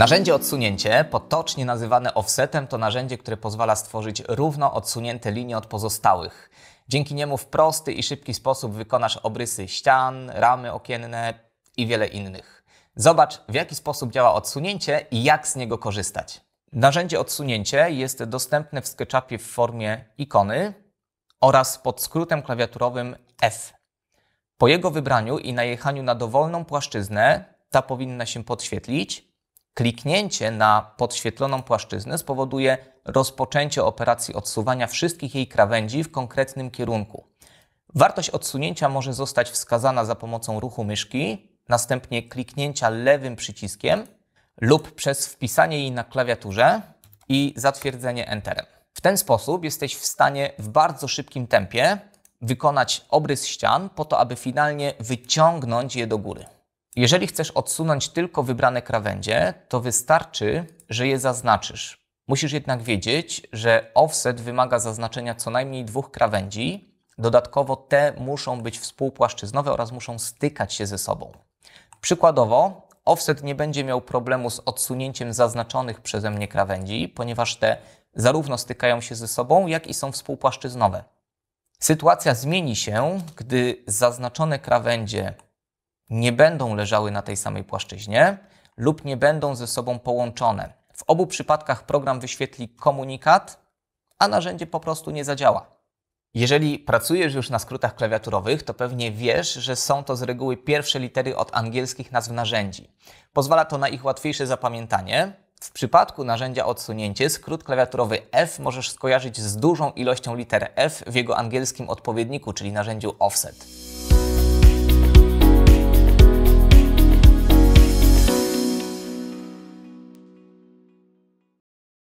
Narzędzie odsunięcie, potocznie nazywane offsetem, to narzędzie, które pozwala stworzyć równo odsunięte linie od pozostałych. Dzięki niemu w prosty i szybki sposób wykonasz obrysy ścian, ramy okienne i wiele innych. Zobacz, w jaki sposób działa odsunięcie i jak z niego korzystać. Narzędzie odsunięcie jest dostępne w SketchUpie w formie ikony oraz pod skrótem klawiaturowym F. Po jego wybraniu i najechaniu na dowolną płaszczyznę, ta powinna się podświetlić, Kliknięcie na podświetloną płaszczyznę spowoduje rozpoczęcie operacji odsuwania wszystkich jej krawędzi w konkretnym kierunku. Wartość odsunięcia może zostać wskazana za pomocą ruchu myszki, następnie kliknięcia lewym przyciskiem lub przez wpisanie jej na klawiaturze i zatwierdzenie Enterem. W ten sposób jesteś w stanie w bardzo szybkim tempie wykonać obrys ścian po to, aby finalnie wyciągnąć je do góry. Jeżeli chcesz odsunąć tylko wybrane krawędzie, to wystarczy, że je zaznaczysz. Musisz jednak wiedzieć, że offset wymaga zaznaczenia co najmniej dwóch krawędzi. Dodatkowo te muszą być współpłaszczyznowe oraz muszą stykać się ze sobą. Przykładowo, offset nie będzie miał problemu z odsunięciem zaznaczonych przeze mnie krawędzi, ponieważ te zarówno stykają się ze sobą, jak i są współpłaszczyznowe. Sytuacja zmieni się, gdy zaznaczone krawędzie nie będą leżały na tej samej płaszczyźnie lub nie będą ze sobą połączone. W obu przypadkach program wyświetli komunikat, a narzędzie po prostu nie zadziała. Jeżeli pracujesz już na skrótach klawiaturowych, to pewnie wiesz, że są to z reguły pierwsze litery od angielskich nazw narzędzi. Pozwala to na ich łatwiejsze zapamiętanie. W przypadku narzędzia odsunięcie skrót klawiaturowy F możesz skojarzyć z dużą ilością liter F w jego angielskim odpowiedniku, czyli narzędziu offset.